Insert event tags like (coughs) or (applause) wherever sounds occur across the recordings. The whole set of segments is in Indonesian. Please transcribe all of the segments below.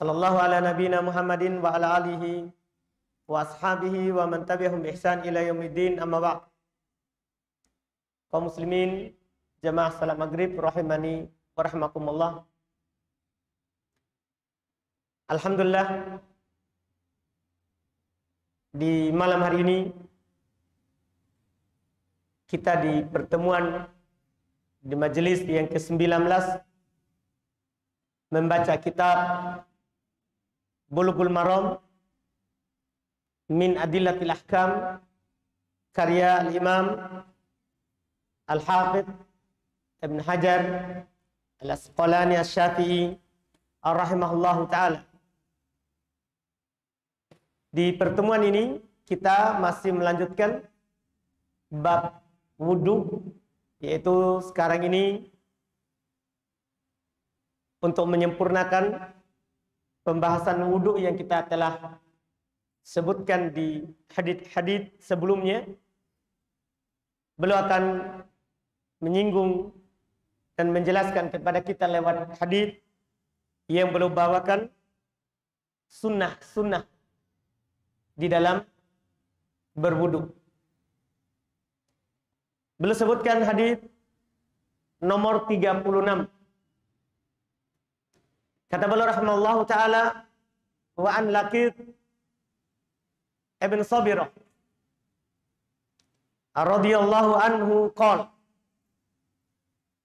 Sallallahu ala nabina Muhammadin wa ala alihi wa ashabihi wa man tabi'ahum ihsan ila yaumiddin amma ba'd. Kaum muslimin jamaah salat maghrib rahimani wa rahmakumullah. Alhamdulillah di malam hari ini kita di pertemuan di majelis yang ke-19 membaca kitab Bulughul Maram min Adillatil Ahkam karya Al-Imam Al-Hafidh Ibn Hajar Al-Asqalani Asy-Syafi'i al rahimahullahu taala. Di pertemuan ini kita masih melanjutkan bab wudhu yaitu sekarang ini untuk menyempurnakan pembahasan wudhu yang kita telah sebutkan di hadith-hadith sebelumnya beliau akan menyinggung dan menjelaskan kepada kita lewat hadith yang beliau bawakan sunnah-sunnah di dalam berwudhu. Beliau sebutkan hadith nomor 36 Kata beliau rahimahullah taala wa an laqit Ibn Sabirah radhiyallahu anhu qala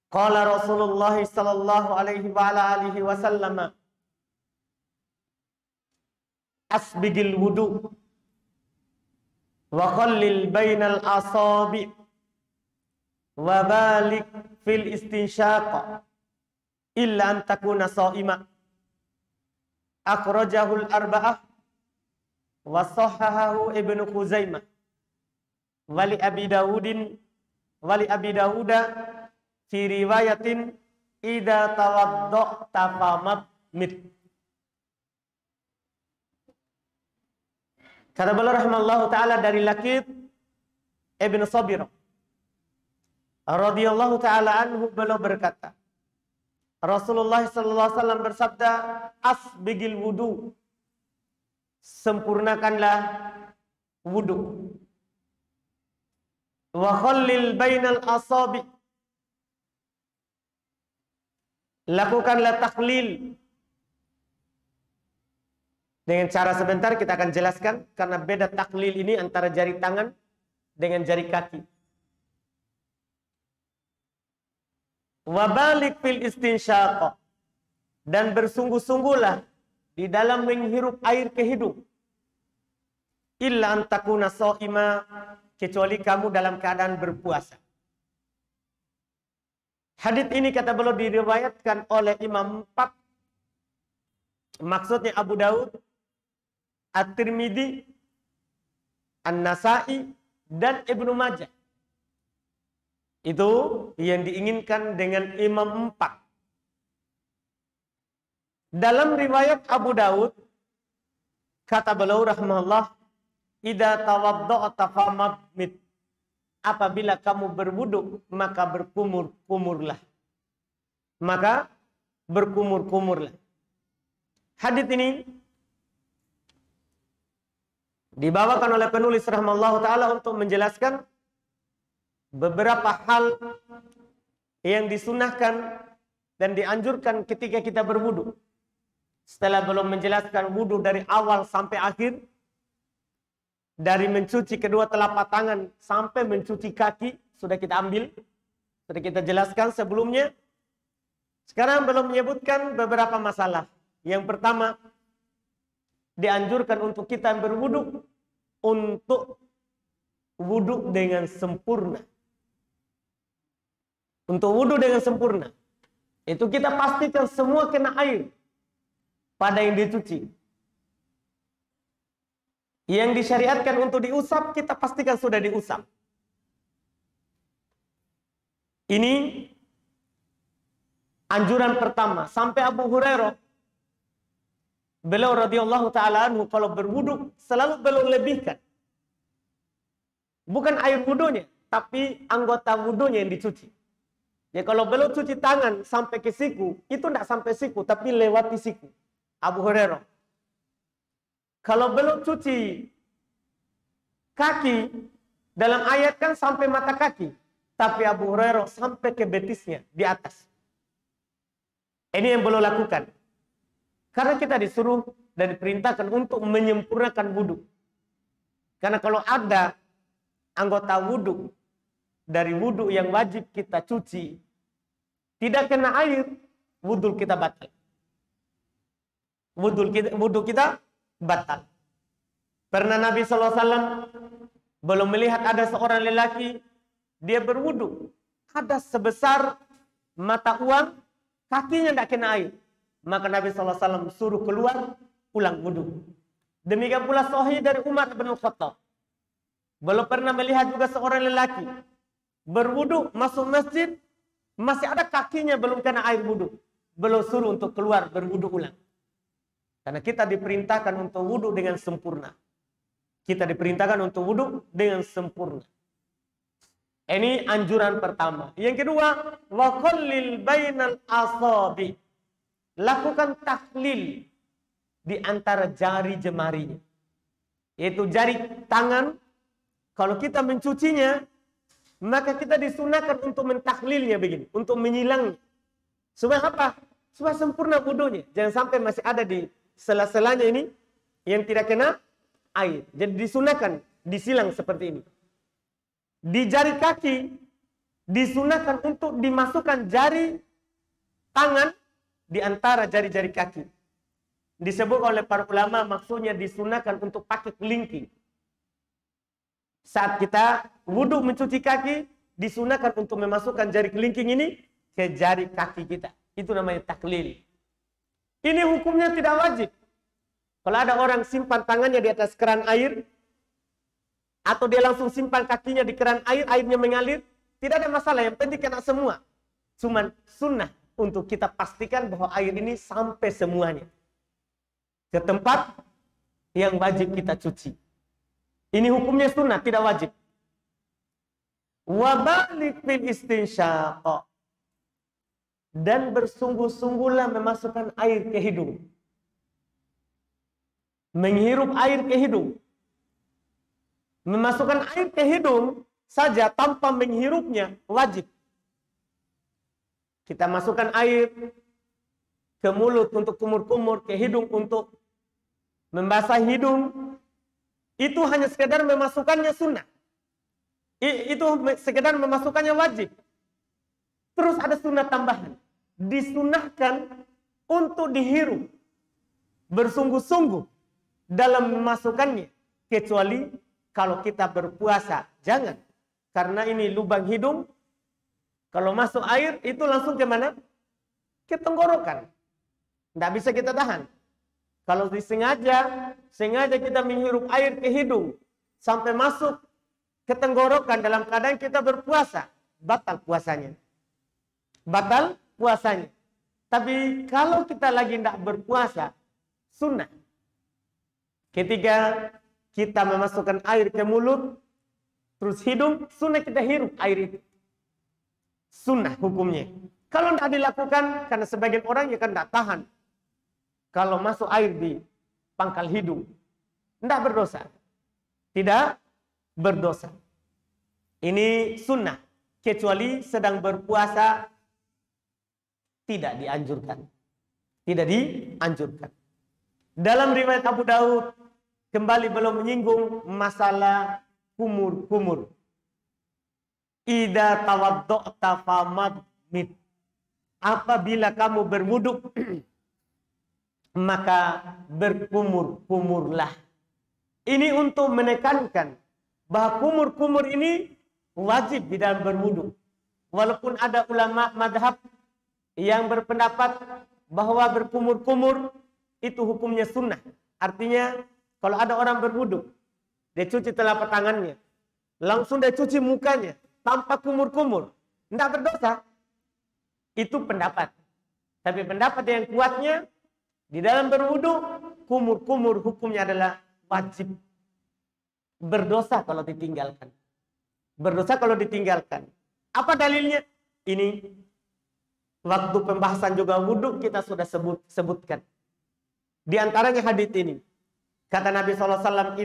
qala Rasulullah sallallahu alaihi wa ala alihi wa sallam asbigil wudu wa qallil bainal asabi wa balik fil istinshaq illa an takuna sha'ima akhrajahul arba'ah wa sahahahu ibnu Khuzaimah wali Abi daudin wali Abi dauda fi riwayatin idza tawaddo tafamat mit Kata beliau rahimallahu taala dari Lakit ibnu Sabir radhiyallahu taala anhu beliau berkata Rasulullah sallallahu alaihi wasallam bersabda, asbigil wudu. Sempurnakanlah wudu. Wa khallil bainal asabi. Lakukanlah takhlil Dengan cara sebentar kita akan jelaskan karena beda taklil ini antara jari tangan dengan jari kaki. Wabalik fil istinsyaqah. Dan bersungguh-sungguhlah di dalam menghirup air ke hidung. Illa antakuna so'ima. Kecuali kamu dalam keadaan berpuasa. Hadith ini kata beliau diriwayatkan oleh Imam Pak. Maksudnya Abu Daud, At-Tirmidhi, An-Nasai, dan Ibnu Majah. Itu yang diinginkan dengan imam empat. Dalam riwayat Abu Daud, kata beliau rahmatullah, Ida tawadda'ta famabmit. Apabila kamu berwuduk, maka berkumur-kumurlah. Maka berkumur-kumurlah. Hadis ini dibawakan oleh penulis rahmatullah taala untuk menjelaskan beberapa hal yang disunahkan dan dianjurkan ketika kita berwudu. Setelah belum menjelaskan wudu dari awal sampai akhir, dari mencuci kedua telapak tangan sampai mencuci kaki, sudah kita ambil, sudah kita jelaskan sebelumnya. Sekarang belum menyebutkan beberapa masalah. Yang pertama, dianjurkan untuk kita berwudu untuk wudhu dengan sempurna untuk wudhu dengan sempurna itu kita pastikan semua kena air pada yang dicuci yang disyariatkan untuk diusap kita pastikan sudah diusap ini anjuran pertama sampai Abu Hurairah beliau radhiyallahu taala anhu kalau berwudhu selalu beliau lebihkan bukan air wudhunya tapi anggota wudhunya yang dicuci Ya kalau belum cuci tangan sampai ke siku, itu tidak sampai siku, tapi lewati siku. Abu Hurairah. Kalau belum cuci kaki, dalam ayat kan sampai mata kaki. Tapi Abu Hurairah sampai ke betisnya, di atas. Ini yang belum lakukan. Karena kita disuruh dan diperintahkan untuk menyempurnakan wudhu. Karena kalau ada anggota wudhu, dari wudhu yang wajib kita cuci, tidak kena air, wudhu kita batal. Wudhu kita, wudhu kita batal. Pernah Nabi SAW belum melihat ada seorang lelaki, dia berwudhu. Ada sebesar mata uang, kakinya tidak kena air. Maka Nabi SAW suruh keluar, pulang wudhu. Demikian pula Sahih dari Umar bin Khattab. Belum pernah melihat juga seorang lelaki berwudhu masuk masjid masih ada kakinya belum kena air wudhu. Belum suruh untuk keluar berwudhu ulang. Karena kita diperintahkan untuk wudhu dengan sempurna. Kita diperintahkan untuk wudhu dengan sempurna. Ini anjuran pertama. Yang kedua, waqallil bainal asabi. Lakukan taklil di antara jari jemarinya. Yaitu jari tangan. Kalau kita mencucinya, maka kita disunahkan untuk mentaklilnya begini, untuk menyilang. Supaya apa? Supaya sempurna wudhunya. Jangan sampai masih ada di sela-selanya ini yang tidak kena air. Jadi disunahkan disilang seperti ini. Di jari kaki disunahkan untuk dimasukkan jari tangan di antara jari-jari kaki. Disebut oleh para ulama maksudnya disunahkan untuk pakai kelingking. Saat kita wudhu mencuci kaki, disunahkan untuk memasukkan jari kelingking ini ke jari kaki kita. Itu namanya taklil. Ini hukumnya tidak wajib. Kalau ada orang simpan tangannya di atas keran air, atau dia langsung simpan kakinya di keran air, airnya mengalir, tidak ada masalah. Yang penting kena semua. Cuman sunnah untuk kita pastikan bahwa air ini sampai semuanya. Ke tempat yang wajib kita cuci. Ini hukumnya sunnah, tidak wajib. Wabalik fil istinsyaq. Dan bersungguh-sungguhlah memasukkan air ke hidung. Menghirup air ke hidung. Memasukkan air ke hidung saja tanpa menghirupnya wajib. Kita masukkan air ke mulut untuk kumur-kumur, ke hidung untuk membasahi hidung, itu hanya sekedar memasukkannya sunnah. I, itu sekedar memasukkannya wajib. Terus ada sunnah tambahan. Disunahkan untuk dihirup. Bersungguh-sungguh dalam memasukkannya. Kecuali kalau kita berpuasa. Jangan. Karena ini lubang hidung. Kalau masuk air itu langsung ke mana? Ke tenggorokan. Tidak bisa kita tahan. Kalau disengaja sengaja kita menghirup air ke hidung sampai masuk ke tenggorokan dalam keadaan kita berpuasa, batal puasanya. Batal puasanya. Tapi kalau kita lagi tidak berpuasa, sunnah. Ketika kita memasukkan air ke mulut, terus hidung, sunnah kita hirup air itu. Sunnah hukumnya. Kalau tidak dilakukan, karena sebagian orang ya kan tidak tahan. Kalau masuk air di pangkal hidung. Tidak berdosa. Tidak berdosa. Ini sunnah. Kecuali sedang berpuasa tidak dianjurkan. Tidak dianjurkan. Dalam riwayat Abu Daud kembali belum menyinggung masalah kumur-kumur. Ida tawaddo'ta famad mit. Apabila kamu berwuduk (clears throat) maka berkumur-kumurlah. Ini untuk menekankan bahwa kumur-kumur ini wajib di dalam berwudu. Walaupun ada ulama madhab yang berpendapat bahwa berkumur-kumur itu hukumnya sunnah. Artinya kalau ada orang berwudu, dia cuci telapak tangannya, langsung dia cuci mukanya tanpa kumur-kumur, tidak berdosa. Itu pendapat. Tapi pendapat yang kuatnya di dalam berwudu, kumur-kumur hukumnya adalah wajib. Berdosa kalau ditinggalkan. Berdosa kalau ditinggalkan. Apa dalilnya? Ini waktu pembahasan juga wudhu kita sudah sebut sebutkan. Di antaranya hadis ini. Kata Nabi SAW,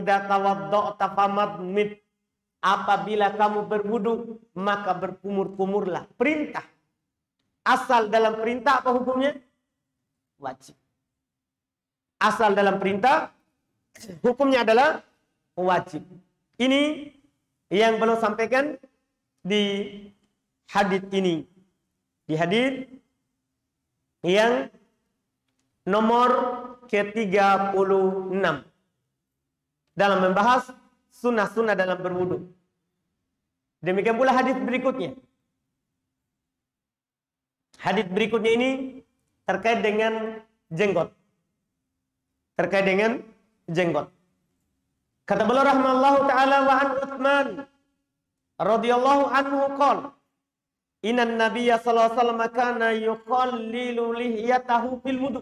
Apabila kamu berwudhu, maka berkumur-kumurlah. Perintah. Asal dalam perintah apa hukumnya? Wajib asal dalam perintah, hukumnya adalah wajib. Ini yang belum sampaikan di hadit ini. Di hadit yang nomor ke-36 dalam membahas sunnah-sunnah dalam berwudu. Demikian pula hadis berikutnya. Hadis berikutnya ini terkait dengan jenggot terkait dengan jenggot. Kata beliau rahmallahu taala wa an Utsman radhiyallahu anhu qol Inna Nabiya sallallahu alaihi wasallam kana yuqallilu lihyatahu fil wudu.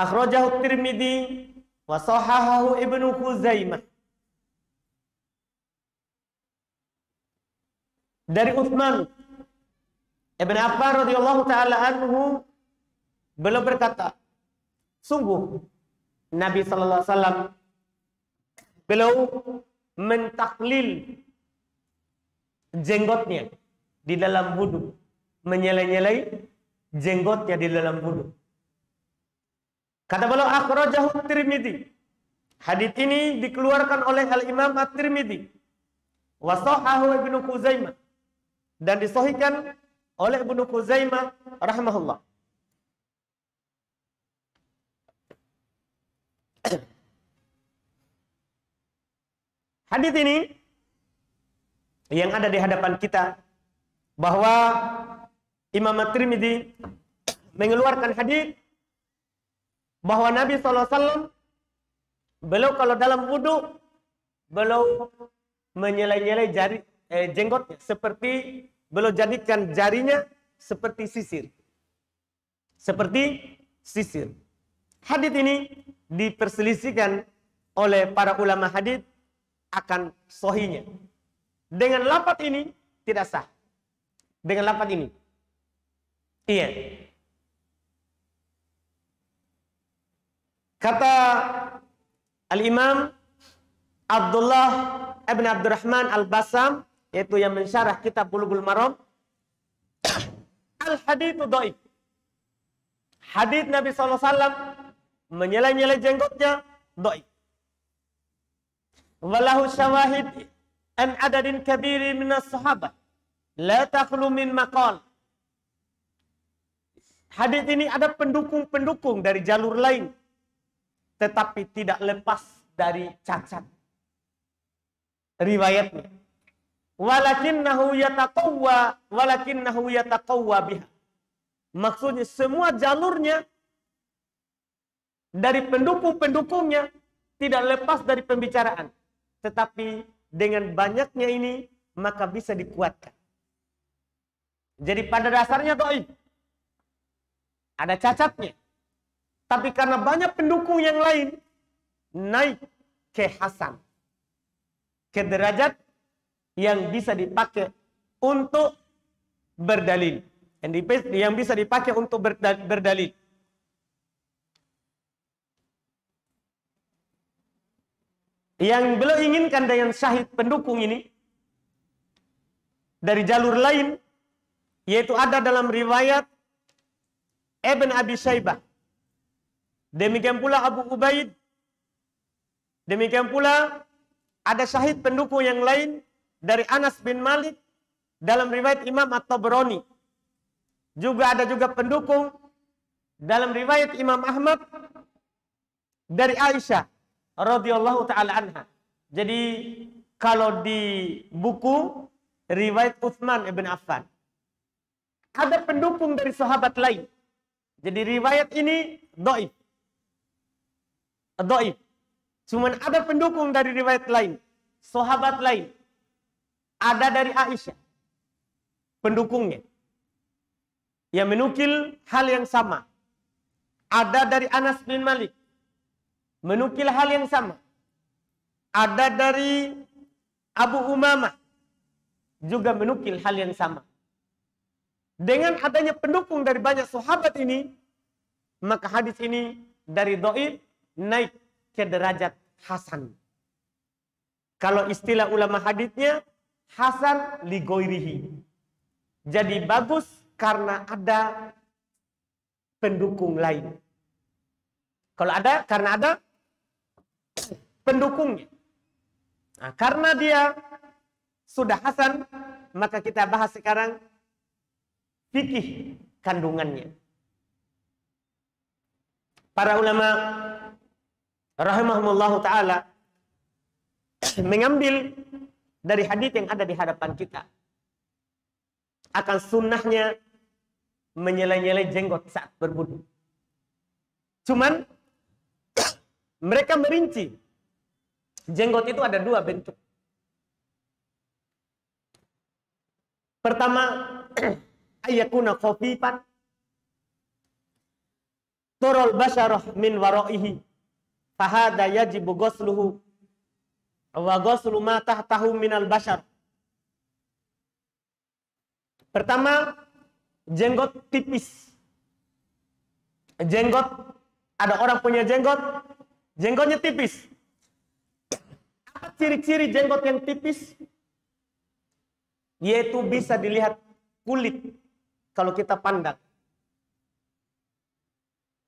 Akhrajahu Tirmidzi wa sahahahu Ibnu Khuzaimah. Dari Utsman Ibn Affan radhiyallahu taala anhu beliau berkata, Sungguh Nabi sallallahu alaihi wasallam beliau mentaklil jenggotnya di dalam wudhu, menyelai-nyelai jenggotnya di dalam wudhu. Kata beliau akhrajahu Tirmidzi. Hadis ini dikeluarkan oleh Al Imam At-Tirmidzi. wasohahu Ibnu Kuzaimah dan disohikan oleh Ibnu Kuzaimah rahimahullah. Hadis ini yang ada di hadapan kita bahwa Imam At-Tirmidzi mengeluarkan hadis bahwa Nabi SAW beliau kalau dalam wudhu beliau menyelai-nyelai jari eh, jenggotnya seperti beliau jadikan jarinya seperti sisir seperti sisir hadis ini diperselisihkan oleh para ulama hadis akan sohinya. Dengan lapat ini tidak sah. Dengan lapat ini. Iya. Kata Al-Imam Abdullah Ibn Abdurrahman Al-Basam yaitu yang mensyarah kitab Bulughul Maram Al-hadithu doik Hadith Nabi SAW menyela-nyela jenggotnya dhaif. Walahu syawahid an adadin kabiri minas sahabat. La takhlu min maqal. Hadis ini ada pendukung-pendukung dari jalur lain. Tetapi tidak lepas dari cacat. Riwayatnya. Walakinnahu walakin walakinnahu yatakawwa biha. Maksudnya semua jalurnya dari pendukung-pendukungnya tidak lepas dari pembicaraan. Tetapi dengan banyaknya ini maka bisa dikuatkan. Jadi pada dasarnya doi Ada cacatnya. Tapi karena banyak pendukung yang lain naik ke hasan. Ke derajat yang bisa dipakai untuk berdalil. Yang bisa dipakai untuk berdalil. Yang beliau inginkan dengan syahid pendukung ini dari jalur lain yaitu ada dalam riwayat Ibn Abi Syaibah. Demikian pula Abu Ubaid. Demikian pula ada syahid pendukung yang lain dari Anas bin Malik dalam riwayat Imam At-Tabrani. Juga ada juga pendukung dalam riwayat Imam Ahmad dari Aisyah radhiyallahu taala anha. Jadi kalau di buku riwayat Utsman ibn Affan ada pendukung dari sahabat lain. Jadi riwayat ini doib, doib. Cuman ada pendukung dari riwayat lain. Sahabat lain. Ada dari Aisyah. Pendukungnya. Yang menukil hal yang sama. Ada dari Anas bin Malik menukil hal yang sama. Ada dari Abu Umamah juga menukil hal yang sama. Dengan adanya pendukung dari banyak sahabat ini, maka hadis ini dari Do'id naik ke derajat Hasan. Kalau istilah ulama hadisnya, Hasan ligoirihi. Jadi bagus karena ada pendukung lain. Kalau ada, karena ada pendukungnya. Nah, karena dia sudah hasan, maka kita bahas sekarang fikih kandungannya. Para ulama rahimahumullah taala mengambil dari hadis yang ada di hadapan kita akan sunnahnya menyelai-nyelai jenggot saat berbudu. Cuman (coughs) mereka merinci Jenggot itu ada dua bentuk. Pertama, (clears throat) ayakuna khafifan turul basharah min waraihi fahada yajibu ghusluhu wa ghuslu ma tahtahu minal bashar. Pertama, jenggot tipis. Jenggot ada orang punya jenggot, jenggotnya tipis ciri-ciri jenggot yang tipis yaitu bisa dilihat kulit kalau kita pandang.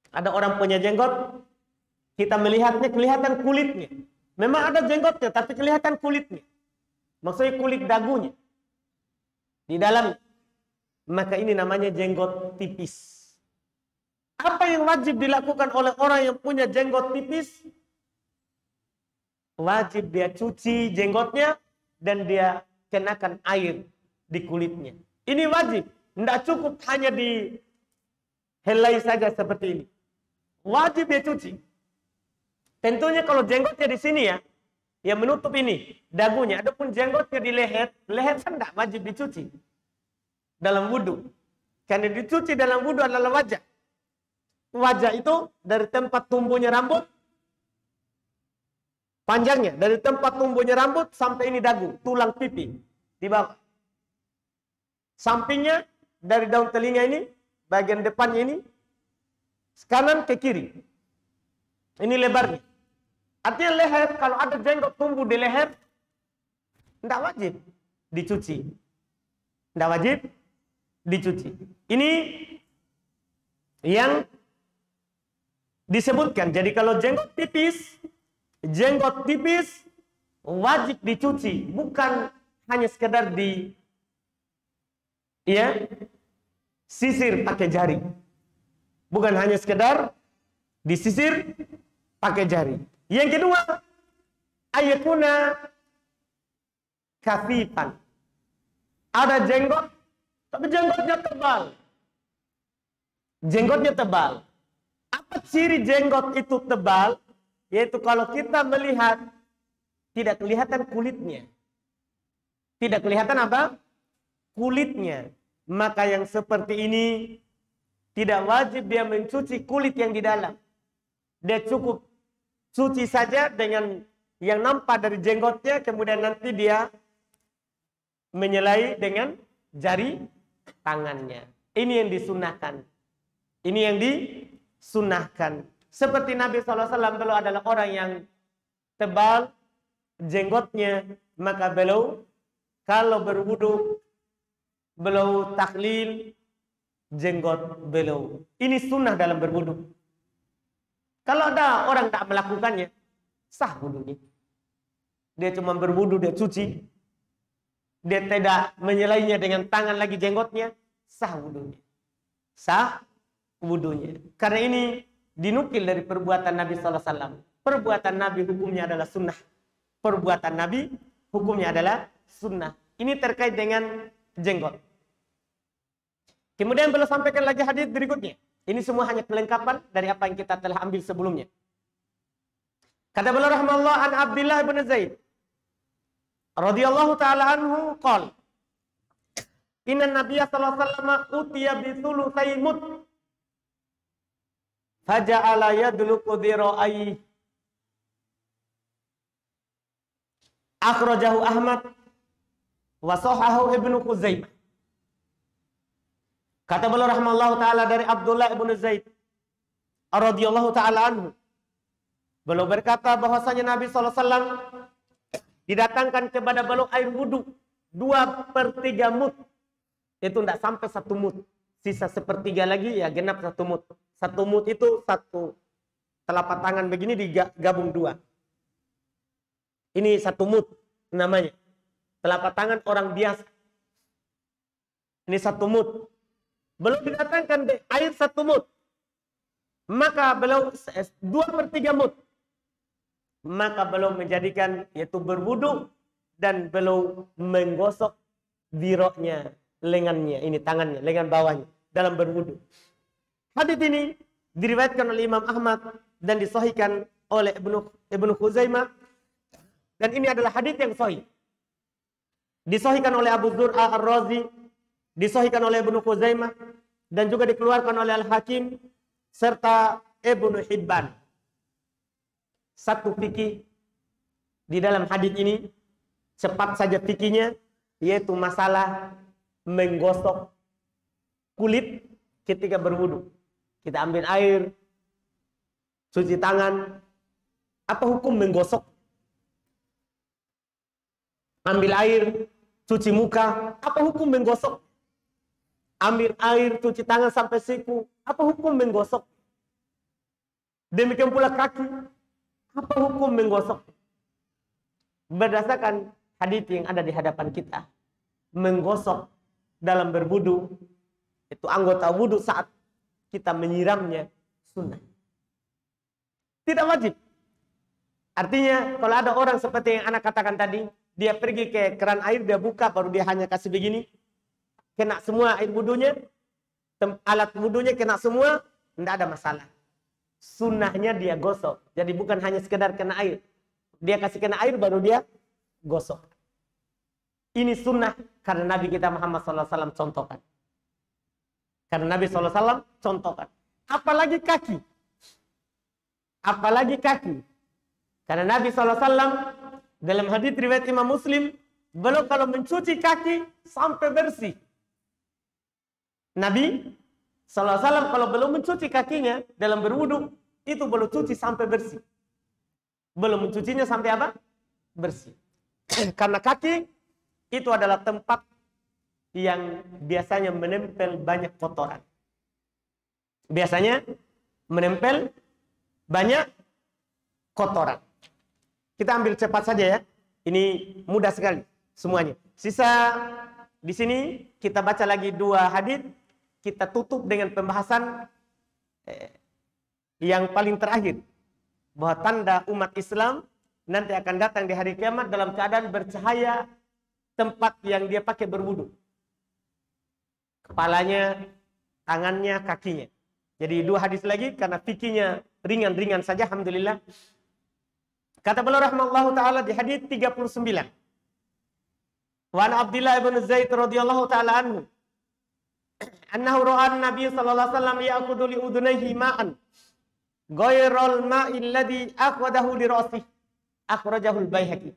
Ada orang punya jenggot, kita melihatnya kelihatan kulitnya. Memang ada jenggotnya, tapi kelihatan kulitnya. Maksudnya kulit dagunya. Di dalam maka ini namanya jenggot tipis. Apa yang wajib dilakukan oleh orang yang punya jenggot tipis? wajib dia cuci jenggotnya dan dia kenakan air di kulitnya. Ini wajib, tidak cukup hanya di helai saja seperti ini. Wajib dia cuci. Tentunya kalau jenggotnya di sini ya, yang menutup ini dagunya. Adapun jenggotnya di leher, leher kan tidak wajib dicuci dalam wudhu. Karena dicuci dalam wudhu adalah wajah. Wajah itu dari tempat tumbuhnya rambut Panjangnya dari tempat tumbuhnya rambut sampai ini dagu, tulang pipi di bawah. Sampingnya dari daun telinga ini, bagian depannya ini, kanan ke kiri. Ini lebarnya. Artinya leher, kalau ada jenggot tumbuh di leher, tidak wajib dicuci. Tidak wajib dicuci. Ini yang disebutkan. Jadi kalau jenggot tipis, jenggot tipis wajib dicuci, bukan hanya sekedar di ya sisir pakai jari. Bukan hanya sekedar di sisir pakai jari. Yang kedua, ayakuna kafifan. Ada jenggot, tapi jenggotnya tebal. Jenggotnya tebal. Apa ciri jenggot itu tebal? Yaitu kalau kita melihat tidak kelihatan kulitnya. Tidak kelihatan apa? Kulitnya. Maka yang seperti ini tidak wajib dia mencuci kulit yang di dalam. Dia cukup suci saja dengan yang nampak dari jenggotnya kemudian nanti dia menyelai dengan jari tangannya. Ini yang disunahkan. Ini yang disunahkan. Seperti Nabi SAW beliau adalah orang yang tebal jenggotnya, maka beliau kalau berwudhu beliau taklil jenggot beliau. Ini sunnah dalam berwudhu. Kalau ada orang tak melakukannya, sah wudhunya. Dia cuma berwudhu, dia cuci. Dia tidak menyelainya dengan tangan lagi jenggotnya, sah wudhunya. Sah wudhunya. Karena ini dinukil dari perbuatan Nabi SAW. Perbuatan Nabi hukumnya adalah sunnah. Perbuatan Nabi hukumnya adalah sunnah. Ini terkait dengan jenggot. Kemudian beliau sampaikan lagi hadis berikutnya. Ini semua hanya kelengkapan dari apa yang kita telah ambil sebelumnya. Kata beliau rahmatullah an Abdullah bin Zaid radhiyallahu taala anhu qol Inna Nabiya sallallahu alaihi wasallam utiya bi thulutsai Faja'ala yadluku dhira'ai. Akhrajahu Ahmad wa sahahu Ibnu Khuzaimah. Kata beliau rahmallahu taala dari Abdullah ibnu Zaid radhiyallahu taala anhu. Beliau berkata bahwasanya Nabi saw didatangkan kepada beliau air wudhu dua per tiga mut itu tidak sampai satu mut sisa sepertiga lagi ya genap satu mut satu mut itu satu telapak tangan begini digabung dua. Ini satu mut namanya. Telapak tangan orang biasa. Ini satu mut. Belum didatangkan air satu mut. Maka belum dua per tiga mut. Maka belum menjadikan yaitu berwudu dan belum menggosok diroknya, lengannya, ini tangannya, lengan bawahnya dalam berwudu. Hadits ini diriwayatkan oleh Imam Ahmad dan disahihkan oleh Ibnu Ibnu Khuzaimah dan ini adalah hadits yang sahih. Disahihkan oleh Abu Dur Ar-Razi, disahihkan oleh Ibnu Khuzaimah dan juga dikeluarkan oleh Al-Hakim serta Ibnu Hibban. Satu fikih di dalam hadis ini cepat saja fikihnya yaitu masalah menggosok kulit ketika berwudu kita ambil air, cuci tangan. Apa hukum menggosok? Ambil air, cuci muka. Apa hukum menggosok? Ambil air, cuci tangan sampai siku. Apa hukum menggosok? Demikian pula kaki. Apa hukum menggosok? Berdasarkan hadits yang ada di hadapan kita, menggosok dalam berbudu itu anggota wudhu saat kita menyiramnya sunnah. Tidak wajib. Artinya kalau ada orang seperti yang anak katakan tadi, dia pergi ke keran air, dia buka, baru dia hanya kasih begini. Kena semua air budunya alat budunya kena semua, tidak ada masalah. Sunnahnya dia gosok. Jadi bukan hanya sekedar kena air. Dia kasih kena air, baru dia gosok. Ini sunnah karena Nabi kita Muhammad SAW contohkan. Karena Nabi SAW contohkan. Apalagi kaki. Apalagi kaki. Karena Nabi SAW dalam hadis riwayat Imam Muslim, belum kalau mencuci kaki sampai bersih. Nabi SAW kalau belum mencuci kakinya dalam berwudhu, itu belum cuci sampai bersih. Belum mencucinya sampai apa? Bersih. (clears throat) Karena kaki itu adalah tempat yang biasanya menempel banyak kotoran. Biasanya menempel banyak kotoran. Kita ambil cepat saja ya. Ini mudah sekali semuanya. Sisa di sini kita baca lagi dua hadis, kita tutup dengan pembahasan eh, yang paling terakhir bahwa tanda umat Islam nanti akan datang di hari kiamat dalam keadaan bercahaya tempat yang dia pakai berwudu kepalanya, tangannya, kakinya. Jadi dua hadis lagi karena fikinya ringan-ringan saja alhamdulillah. Kata beliau rahimallahu taala di hadis 39. Wa Abdullah bin Zaid radhiyallahu taala anhu annahu ra'a Nabi sallallahu alaihi wasallam ya'khudhu li udunayhi ma'an ghayral ma'il alladhi akhadahu li ra'sih akhrajahu al-Baihaqi.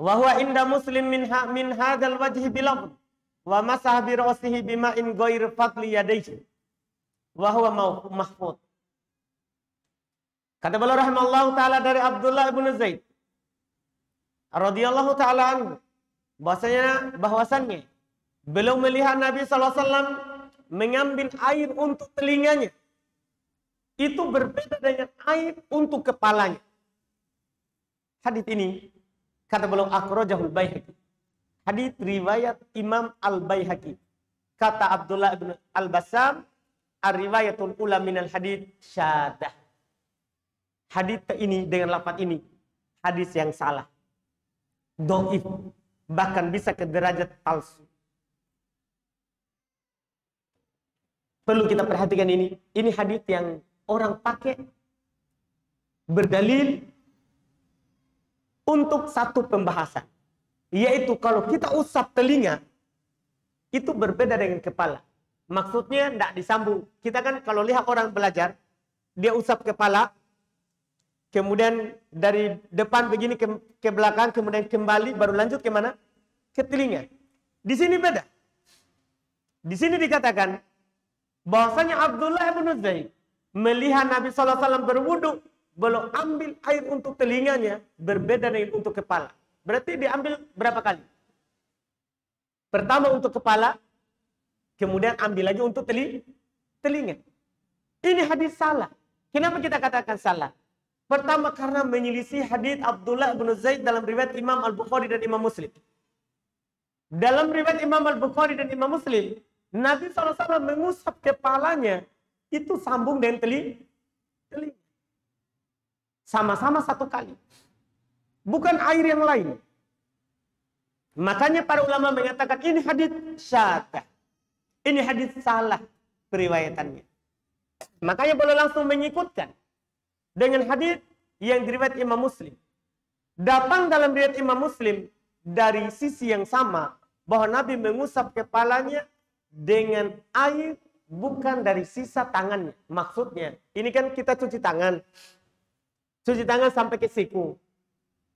Wa huwa inda Muslim min ha, min hadzal wajhi bilafdh Wa masah bi ra'sihi in ghair fadli yadayhi. Wa huwa mahfud. Kata beliau rahimallahu taala dari Abdullah bin Zaid radhiyallahu taala anhu bahwasanya bahwasannya beliau melihat Nabi sallallahu alaihi wasallam mengambil air untuk telinganya itu berbeda dengan air untuk kepalanya. Hadis ini kata beliau akhrajahul baihaqi Hadis riwayat Imam Al Baihaqi. Kata Abdullah bin Al Basam, riwayatul ula al hadis syadah. Hadis ini dengan lafaz ini hadis yang salah. Doif bahkan bisa ke derajat palsu. Perlu kita perhatikan ini. Ini hadis yang orang pakai berdalil untuk satu pembahasan. Yaitu kalau kita usap telinga, itu berbeda dengan kepala. Maksudnya tidak disambung. Kita kan kalau lihat orang belajar, dia usap kepala, kemudian dari depan begini ke, ke belakang, kemudian kembali, baru lanjut kemana? Ke telinga. Di sini beda. Di sini dikatakan, bahwasanya Abdullah bin Zaid melihat Nabi SAW berwudhu, belum ambil air untuk telinganya, berbeda dengan untuk kepala. Berarti diambil berapa kali? Pertama untuk kepala, kemudian ambil lagi untuk teli, telinga. Ini hadis salah. Kenapa kita katakan salah? Pertama karena menyelisih hadis Abdullah bin Zaid dalam riwayat Imam Al-Bukhari dan Imam Muslim. Dalam riwayat Imam Al-Bukhari dan Imam Muslim, Nabi SAW mengusap kepalanya itu sambung dengan telinga. Sama-sama satu kali bukan air yang lain. Makanya para ulama mengatakan ini hadis syata. Ini hadis salah periwayatannya. Makanya boleh langsung mengikutkan dengan hadis yang diriwayat Imam Muslim. Datang dalam riwayat Imam Muslim dari sisi yang sama bahwa Nabi mengusap kepalanya dengan air bukan dari sisa tangannya. Maksudnya, ini kan kita cuci tangan. Cuci tangan sampai ke siku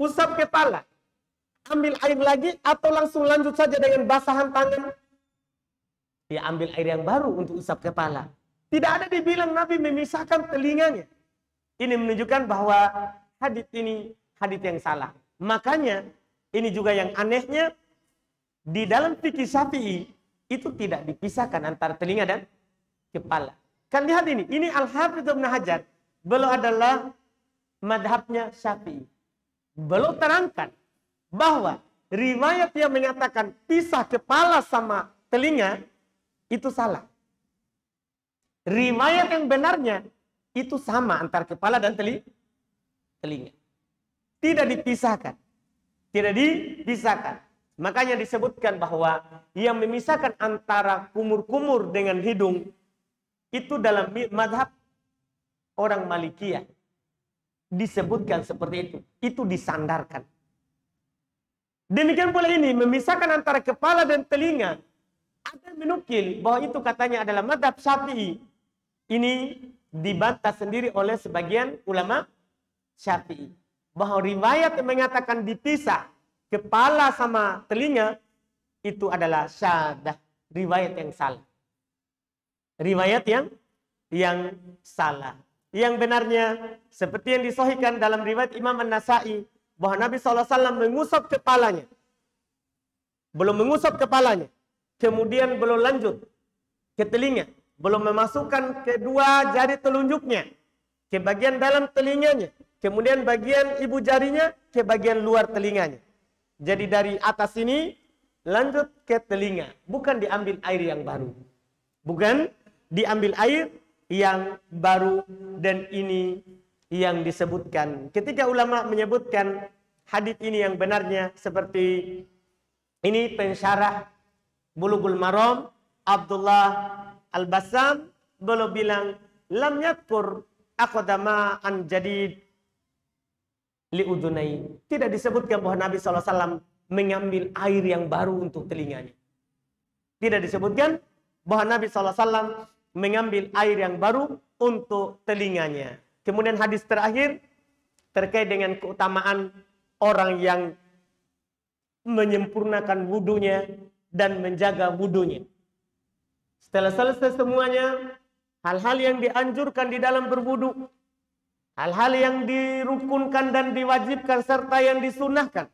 usap kepala, ambil air lagi atau langsung lanjut saja dengan basahan tangan. Dia ambil air yang baru untuk usap kepala. Tidak ada dibilang Nabi memisahkan telinganya. Ini menunjukkan bahwa hadit ini hadit yang salah. Makanya ini juga yang anehnya di dalam fikih Syafi'i itu tidak dipisahkan antara telinga dan kepala. Kan lihat ini, ini Al-Hafidz Ibnu Hajar beliau adalah madhabnya Syafi'i. Belum terangkan bahwa riwayat yang menyatakan pisah kepala sama telinga itu salah. Riwayat yang benarnya itu sama antara kepala dan telinga. Tidak dipisahkan. Tidak dipisahkan. Makanya disebutkan bahwa yang memisahkan antara kumur-kumur dengan hidung itu dalam madhab orang Malikiyah disebutkan seperti itu. Itu disandarkan. Demikian pula ini memisahkan antara kepala dan telinga. Ada menukil bahwa itu katanya adalah madhab syafi'i. Ini dibantah sendiri oleh sebagian ulama syafi'i. Bahwa riwayat yang mengatakan dipisah kepala sama telinga itu adalah syadah. Riwayat yang salah. Riwayat yang yang salah yang benarnya seperti yang disohikan dalam riwayat Imam An-Nasai bahwa Nabi SAW mengusap kepalanya belum mengusap kepalanya kemudian belum lanjut ke telinga belum memasukkan kedua jari telunjuknya ke bagian dalam telinganya kemudian bagian ibu jarinya ke bagian luar telinganya jadi dari atas ini lanjut ke telinga bukan diambil air yang baru bukan diambil air yang baru dan ini yang disebutkan. Ketika ulama menyebutkan hadis ini yang benarnya seperti ini pensyarah Bulughul Maram Abdullah Al-Bassam beliau bilang lam yakur aqdama an jadid liudunai. Tidak disebutkan bahwa Nabi SAW mengambil air yang baru untuk telinganya. Tidak disebutkan bahwa Nabi SAW mengambil air yang baru untuk telinganya. Kemudian hadis terakhir terkait dengan keutamaan orang yang menyempurnakan wudhunya dan menjaga wudhunya. Setelah selesai semuanya, hal-hal yang dianjurkan di dalam berwudhu, hal-hal yang dirukunkan dan diwajibkan serta yang disunahkan.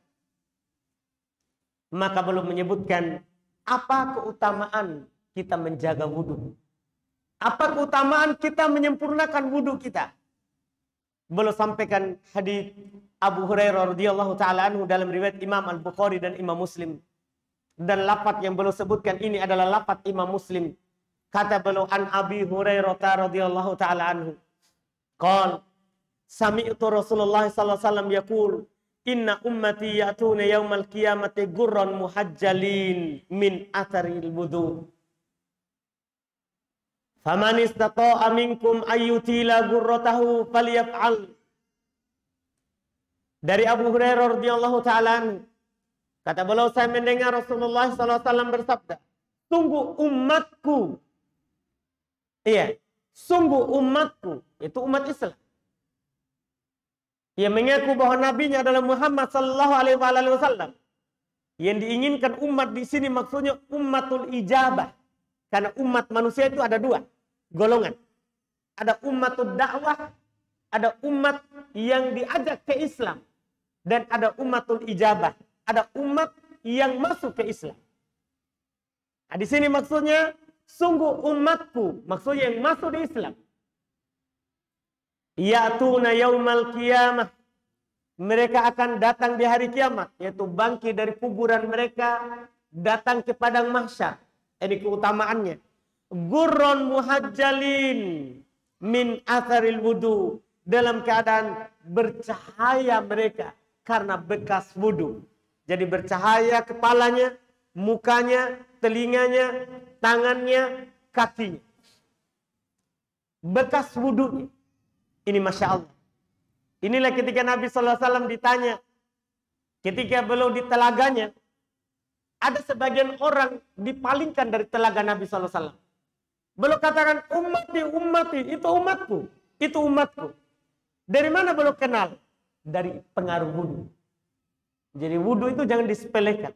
Maka belum menyebutkan apa keutamaan kita menjaga wudhu. Apa keutamaan kita menyempurnakan wudhu kita? Belum sampaikan hadis Abu Hurairah radhiyallahu taala anhu dalam riwayat Imam Al Bukhari dan Imam Muslim. Dan lapat yang belum sebutkan ini adalah lapat Imam Muslim. Kata beliau an Abi Hurairah radhiyallahu taala anhu. Qal sami'tu Rasulullah sallallahu alaihi wasallam yaqul Inna ummati ya'tuna yaumal qiyamati gurran muhajjalin min atharil wudhu'. Faman istata'a minkum ayyutila gurratahu falyaf'al. Dari Abu Hurairah radhiyallahu taala kata beliau saya mendengar Rasulullah sallallahu alaihi wasallam bersabda, "Sungguh umatku." Iya, sungguh umatku, itu umat Islam. Yang mengaku bahwa nabinya adalah Muhammad sallallahu alaihi wasallam. Yang diinginkan umat di sini maksudnya umatul ijabah karena umat manusia itu ada dua golongan. Ada umat dakwah, ada umat yang diajak ke Islam. Dan ada umatul ijabah, ada umat yang masuk ke Islam. Nah, di sini maksudnya sungguh umatku, maksudnya yang masuk di Islam. Ya'tuna yaumal kiamah. Mereka akan datang di hari kiamat, yaitu bangkit dari kuburan mereka, datang ke padang mahsyar ini keutamaannya. Gurron muhajjalin min atharil wudu. Dalam keadaan bercahaya mereka karena bekas wudu. Jadi bercahaya kepalanya, mukanya, telinganya, tangannya, kakinya. Bekas wudunya. Ini Masya Allah. Inilah ketika Nabi SAW ditanya. Ketika belum di telaganya ada sebagian orang dipalingkan dari telaga Nabi SAW. Belum katakan umati, umati, itu umatku, itu umatku. Dari mana belum kenal? Dari pengaruh wudhu. Jadi wudhu itu jangan disepelekan.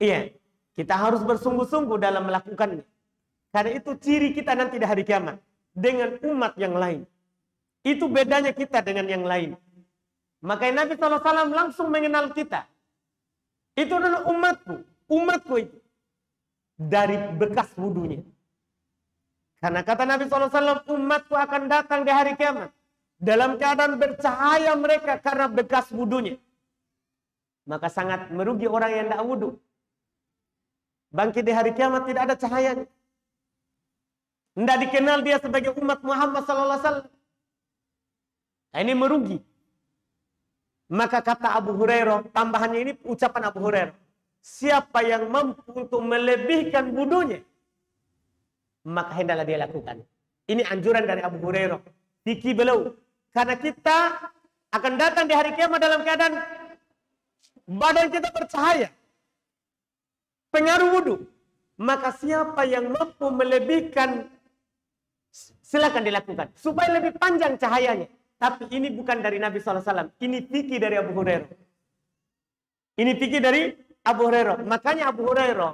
Iya, kita harus bersungguh-sungguh dalam melakukannya. Karena itu ciri kita nanti di hari kiamat dengan umat yang lain. Itu bedanya kita dengan yang lain. Makanya Nabi SAW langsung mengenal kita. Itu adalah umatku. Umatku itu. Dari bekas wudhunya. Karena kata Nabi SAW, umatku akan datang di hari kiamat. Dalam keadaan bercahaya mereka karena bekas wudhunya. Maka sangat merugi orang yang tidak wudhu. Bangkit di hari kiamat tidak ada cahayanya. Tidak dikenal dia sebagai umat Muhammad SAW. Nah, ini merugi. Maka kata Abu Hurairah, tambahannya ini ucapan Abu Hurairah. Siapa yang mampu untuk melebihkan wudhunya, maka hendaklah dia lakukan. Ini anjuran dari Abu Hurairah. Diki belau, Karena kita akan datang di hari kiamat dalam keadaan badan kita bercahaya. Pengaruh wudhu. Maka siapa yang mampu melebihkan, silakan dilakukan. Supaya lebih panjang cahayanya. Tapi ini bukan dari Nabi SAW. Ini fikih dari Abu Hurairah. Ini fikih dari Abu Hurairah. Makanya Abu Hurairah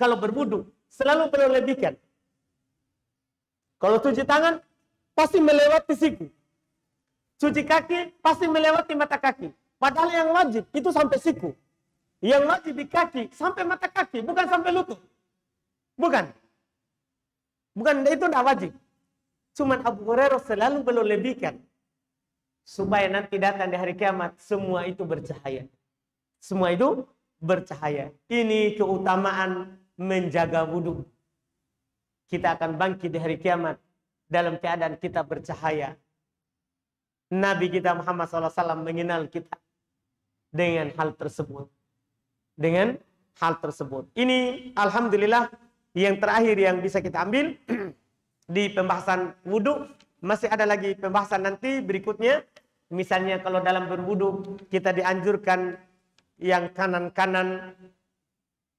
kalau berbudu selalu lebihkan. Kalau cuci tangan pasti melewati siku. Cuci kaki pasti melewati mata kaki. Padahal yang wajib itu sampai siku. Yang wajib di kaki sampai mata kaki, bukan sampai lutut. Bukan. Bukan itu tidak wajib. Cuma Abu Hurairah selalu lebihkan supaya nanti datang di hari kiamat semua itu bercahaya. Semua itu bercahaya. Ini keutamaan menjaga wudhu. Kita akan bangkit di hari kiamat dalam keadaan kita bercahaya. Nabi kita Muhammad SAW mengenal kita dengan hal tersebut. Dengan hal tersebut. Ini alhamdulillah yang terakhir yang bisa kita ambil (clears throat) di pembahasan wudhu. Masih ada lagi pembahasan nanti berikutnya. Misalnya kalau dalam berwudhu kita dianjurkan yang kanan-kanan.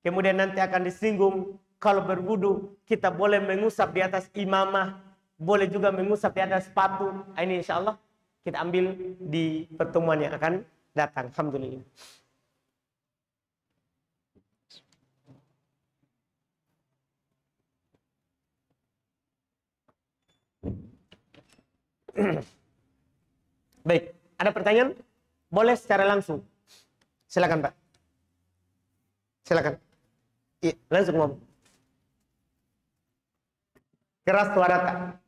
Kemudian nanti akan disinggung. Kalau berwudhu kita boleh mengusap di atas imamah. Boleh juga mengusap di atas sepatu. Nah, ini insya Allah kita ambil di pertemuan yang akan datang. Alhamdulillah. (clears throat) Baik, ada pertanyaan? Boleh secara langsung. Silakan, Pak. Silakan. Iya, langsung ngomong. Keras suara, Pak.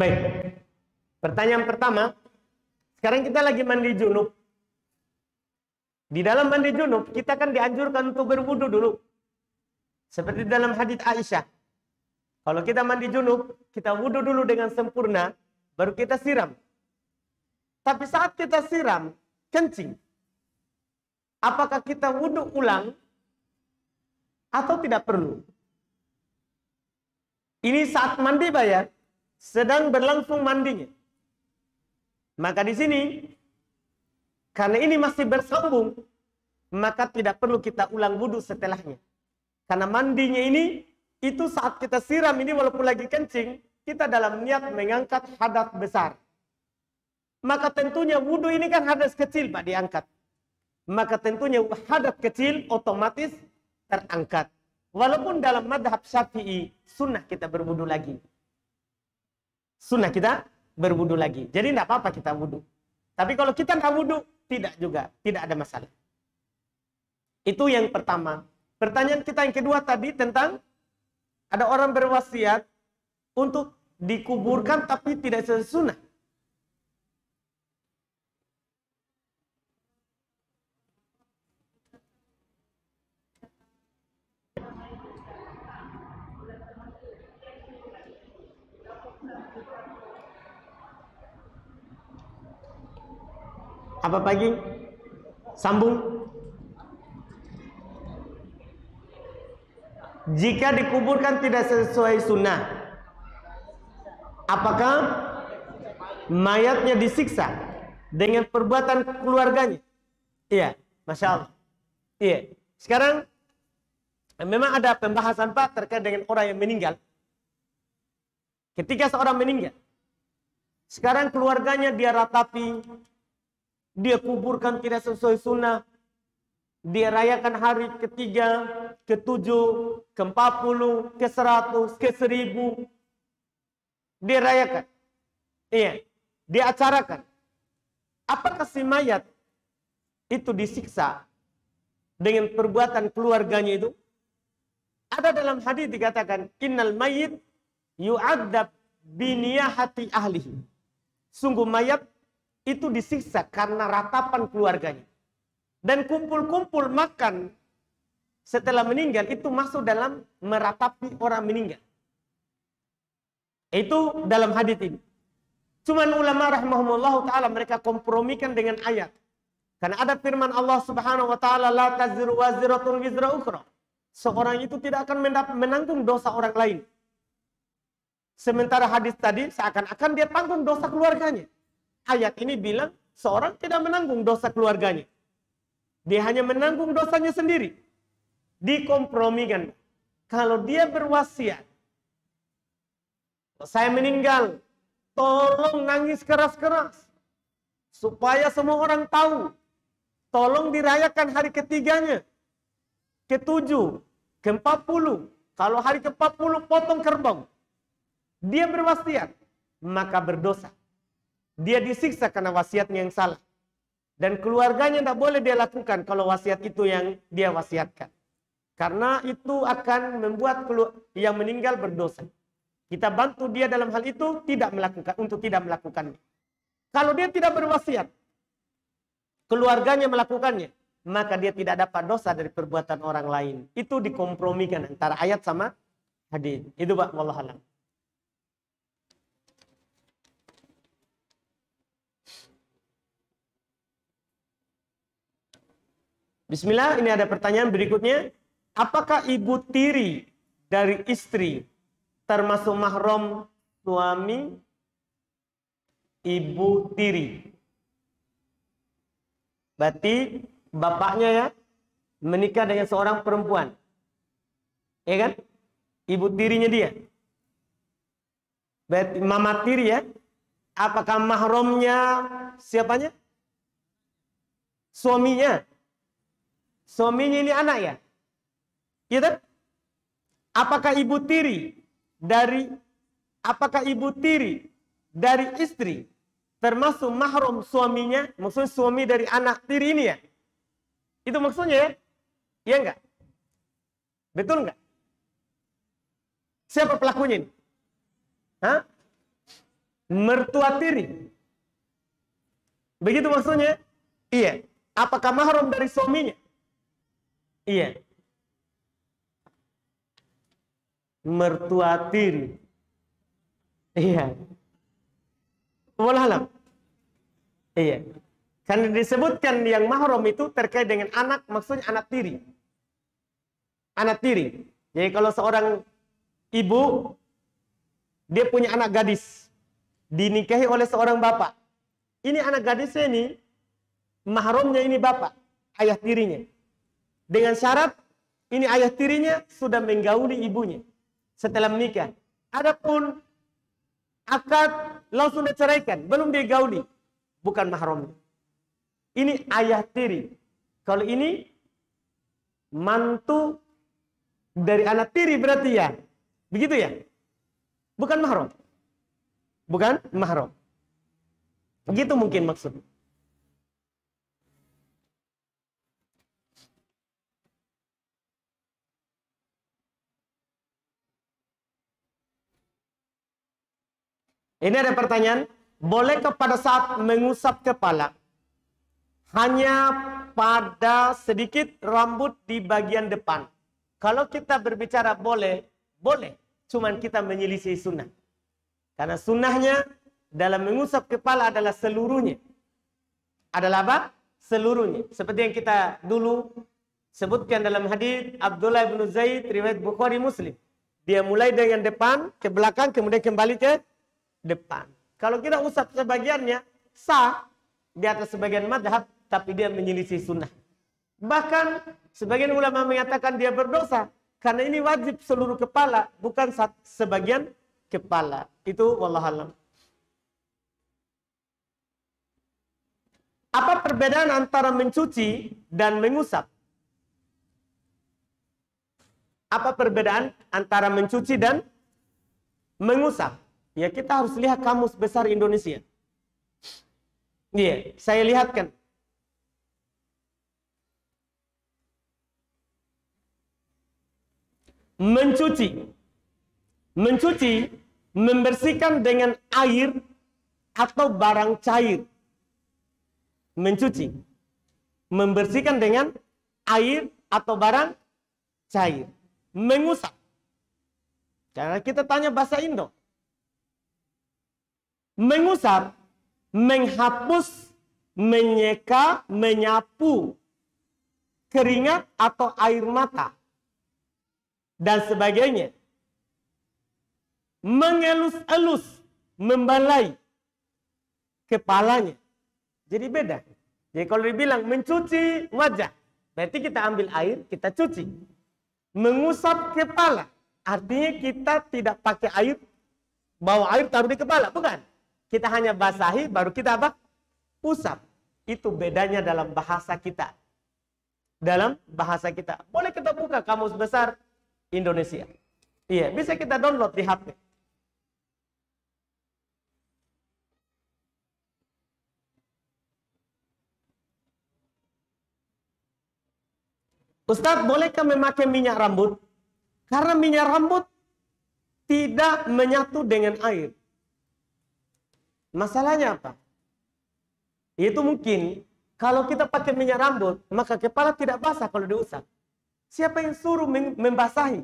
Baik. Pertanyaan pertama, sekarang kita lagi mandi junub. Di dalam mandi junub, kita kan dianjurkan untuk berwudu dulu. Seperti dalam hadis Aisyah. Kalau kita mandi junub, kita wudu dulu dengan sempurna, baru kita siram. Tapi saat kita siram, kencing. Apakah kita wudu ulang atau tidak perlu? Ini saat mandi bayar sedang berlangsung mandinya. Maka di sini karena ini masih bersambung, maka tidak perlu kita ulang wudhu setelahnya. Karena mandinya ini itu saat kita siram ini walaupun lagi kencing, kita dalam niat mengangkat hadat besar. Maka tentunya wudhu ini kan hadas kecil Pak diangkat. Maka tentunya hadat kecil otomatis terangkat. Walaupun dalam madhab syafi'i sunnah kita berwudhu lagi sunnah kita berwudu lagi. Jadi tidak apa-apa kita wudu. Tapi kalau kita tidak wudu, tidak juga, tidak ada masalah. Itu yang pertama. Pertanyaan kita yang kedua tadi tentang ada orang berwasiat untuk dikuburkan tapi tidak sunnah. apa pagi sambung jika dikuburkan tidak sesuai sunnah apakah mayatnya disiksa dengan perbuatan keluarganya iya masya Allah iya sekarang memang ada pembahasan pak terkait dengan orang yang meninggal ketika seorang meninggal sekarang keluarganya dia ratapi dia kuburkan tidak sesuai sunnah, dia rayakan hari ketiga, ketujuh, ke empat puluh, ke seratus, ke seribu. Dia rayakan. Iya, dia acarakan. Apakah si mayat itu disiksa dengan perbuatan keluarganya itu? Ada dalam hadis dikatakan, "Innal mayit yu'adab biniyahati ahlihi." Sungguh mayat itu disiksa karena ratapan keluarganya. Dan kumpul-kumpul makan setelah meninggal itu masuk dalam meratapi orang meninggal. Itu dalam hadis ini. Cuman ulama rahimahumullah taala mereka kompromikan dengan ayat. Karena ada firman Allah Subhanahu wa taala la taziru waziratun wizra ukhra. Seorang itu tidak akan menanggung dosa orang lain. Sementara hadis tadi seakan-akan dia tanggung dosa keluarganya. Ayat ini bilang seorang tidak menanggung dosa keluarganya. Dia hanya menanggung dosanya sendiri. Dikompromikan. Kalau dia berwasiat, saya meninggal, tolong nangis keras-keras supaya semua orang tahu. Tolong dirayakan hari ketiganya, ketujuh, keempat puluh. Kalau hari keempat puluh potong kerbau, dia berwasiat maka berdosa dia disiksa karena wasiatnya yang salah. Dan keluarganya tidak boleh dia lakukan kalau wasiat itu yang dia wasiatkan. Karena itu akan membuat yang meninggal berdosa. Kita bantu dia dalam hal itu tidak melakukan untuk tidak melakukannya. Kalau dia tidak berwasiat, keluarganya melakukannya, maka dia tidak dapat dosa dari perbuatan orang lain. Itu dikompromikan antara ayat sama hadis. Itu Pak, Wallahualam. Bismillah, ini ada pertanyaan berikutnya. Apakah ibu tiri dari istri termasuk mahram suami ibu tiri? Berarti bapaknya ya menikah dengan seorang perempuan. Ya kan? Ibu tirinya dia. Berarti mama tiri ya. Apakah mahramnya siapanya? Suaminya. Suaminya ini anak ya? Iya kan? Apakah ibu tiri dari apakah ibu tiri dari istri termasuk mahram suaminya maksudnya suami dari anak tiri ini ya itu maksudnya ya iya enggak betul enggak siapa pelakunya ini Hah? mertua tiri begitu maksudnya iya apakah mahram dari suaminya Iya. Mertua tiri. Iya. Walhalam. Iya. Karena disebutkan yang mahram itu terkait dengan anak, maksudnya anak tiri. Anak tiri. Jadi kalau seorang ibu dia punya anak gadis dinikahi oleh seorang bapak. Ini anak gadisnya ini mahramnya ini bapak, ayah tirinya. Dengan syarat ini ayah tirinya sudah menggauli ibunya setelah menikah. Adapun akad langsung diceraikan, belum digauli, bukan mahram. Ini ayah tiri. Kalau ini mantu dari anak tiri berarti ya. Begitu ya? Bukan mahram. Bukan mahram. Begitu mungkin maksudnya. Ini ada pertanyaan. Bolehkah pada saat mengusap kepala hanya pada sedikit rambut di bagian depan? Kalau kita berbicara boleh, boleh. Cuman kita menyelisih sunnah. Karena sunnahnya dalam mengusap kepala adalah seluruhnya. Adalah apa? Seluruhnya. Seperti yang kita dulu sebutkan dalam hadis Abdullah bin Zaid riwayat Bukhari Muslim. Dia mulai dengan depan ke belakang kemudian kembali ke depan. Kalau kita usap sebagiannya, sah di atas sebagian madhab, tapi dia menyelisih sunnah. Bahkan sebagian ulama mengatakan dia berdosa, karena ini wajib seluruh kepala, bukan sebagian kepala. Itu wallahualam. Apa perbedaan antara mencuci dan mengusap? Apa perbedaan antara mencuci dan mengusap? Ya kita harus lihat kamus besar Indonesia. Iya, saya lihatkan. Mencuci. Mencuci, membersihkan dengan air atau barang cair. Mencuci. Membersihkan dengan air atau barang cair. Mengusap. Karena kita tanya bahasa Indo mengusap, menghapus, menyeka, menyapu, keringat atau air mata, dan sebagainya. Mengelus-elus, membalai kepalanya. Jadi beda. Jadi kalau dibilang mencuci wajah, berarti kita ambil air, kita cuci. Mengusap kepala, artinya kita tidak pakai air, bawa air taruh di kepala, bukan? Kita hanya basahi baru kita apa? Usap. Itu bedanya dalam bahasa kita. Dalam bahasa kita. Boleh kita buka kamus besar Indonesia. Iya, bisa kita download di HP. Ustadz, bolehkah memakai minyak rambut? Karena minyak rambut tidak menyatu dengan air. Masalahnya apa? Itu mungkin kalau kita pakai minyak rambut, maka kepala tidak basah kalau diusap. Siapa yang suruh membasahi?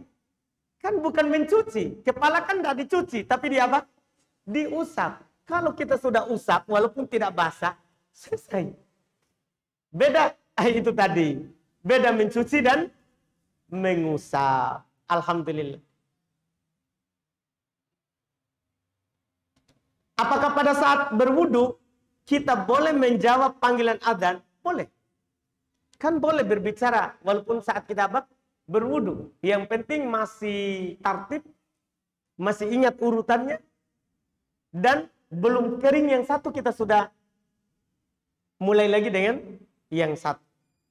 Kan bukan mencuci. Kepala kan tidak dicuci, tapi di apa? Diusap. Kalau kita sudah usap, walaupun tidak basah, selesai. Beda (laughs) itu tadi. Beda mencuci dan mengusap. Alhamdulillah. Apakah pada saat berwudu kita boleh menjawab panggilan adzan? Boleh. Kan boleh berbicara walaupun saat kita berwudu. Yang penting masih tertib, masih ingat urutannya dan belum kering yang satu kita sudah mulai lagi dengan yang satu.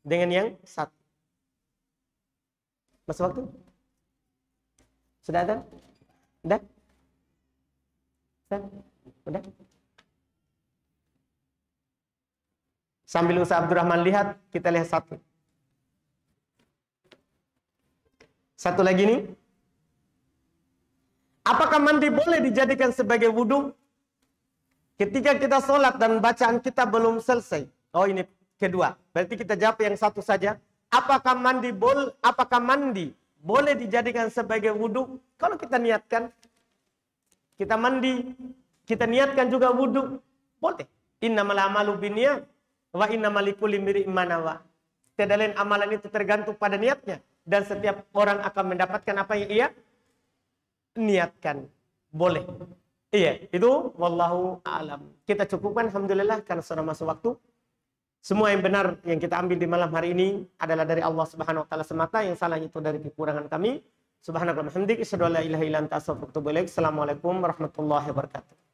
Dengan yang satu. Masuk waktu? Sudah ada? Sudah? Sudah? Udah? Sambil Ustaz Abdurrahman lihat, kita lihat satu. Satu lagi nih. Apakah mandi boleh dijadikan sebagai wudhu? Ketika kita sholat dan bacaan kita belum selesai. Oh ini kedua. Berarti kita jawab yang satu saja. Apakah mandi bol, apakah mandi boleh dijadikan sebagai wudhu? Kalau kita niatkan, kita mandi kita niatkan juga wudhu. Boleh. Innamal amalu binniyat wa innamal likulli imanawa. Tidak lain amalan itu tergantung pada niatnya dan setiap orang akan mendapatkan apa yang ia niatkan. Boleh. Iya, itu wallahu alam. Kita cukupkan alhamdulillah karena sudah masuk waktu. Semua yang benar yang kita ambil di malam hari ini adalah dari Allah Subhanahu wa taala semata, yang salah itu dari kekurangan kami. Subhanakallahumma hamdika asyhadu an la ilaha illallah Assalamualaikum warahmatullahi wabarakatuh.